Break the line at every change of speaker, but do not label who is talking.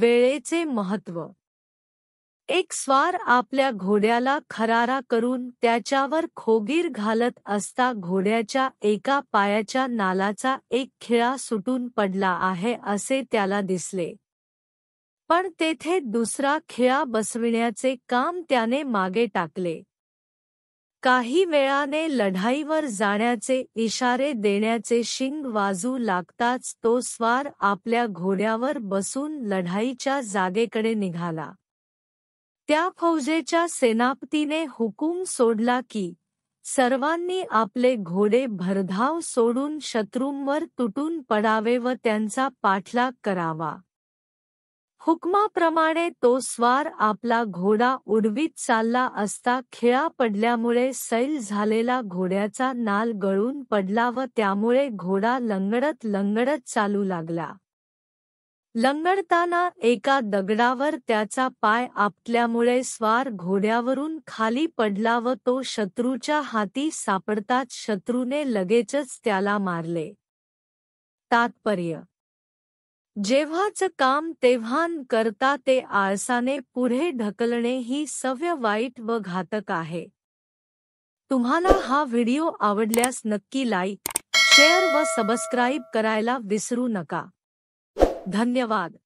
वेळेचे महत्व. एक स्वार आपल्या घोड्याला खरारा करून त्याच्यावर खोगीर घालत असता घोड्याच्या एका पायाच्या नालाचा एक खिळा सुटून पडला आहे असे त्याला दिसले पण तेथे दुसरा खिळा बसविण्याचे काम त्याने मागे टाकले काही वेळाने लढाईवर जाण्याचे इशारे देण्याचे शिंग वाजू लागताच तो स्वार आपल्या घोड्यावर बसून लढाईच्या जागेकडे निघाला त्या फौजेच्या सेनापतीने हुकूम सोडला की सर्वांनी आपले घोडे भरधाव सोडून शत्रूंवर तुटून पडावे व त्यांचा पाठलाग करावा हुकमाप्रमाणे तो स्वार आपला घोडा उडवीत चालला असता खिळा पडल्यामुळे सैल झालेला घोड्याचा नाल गळून पडला व त्यामुळे घोडा लंगडत लंगडत चालू लागला लंगडताना एका दगडावर त्याचा पाय आपल्यामुळे स्वार घोड्यावरून खाली पडला व तो शत्रूच्या हाती सापडताच शत्रूने लगेचच त्याला मारले तात्पर्य जेव्हाच काम तेव्हा करता ते आळसाने पुढे ढकलणे ही सव्य वाईट व घातक आहे तुम्हाला हा व्हिडिओ आवडल्यास नक्की लाईक शेअर व सबस्क्राईब करायला विसरू नका धन्यवाद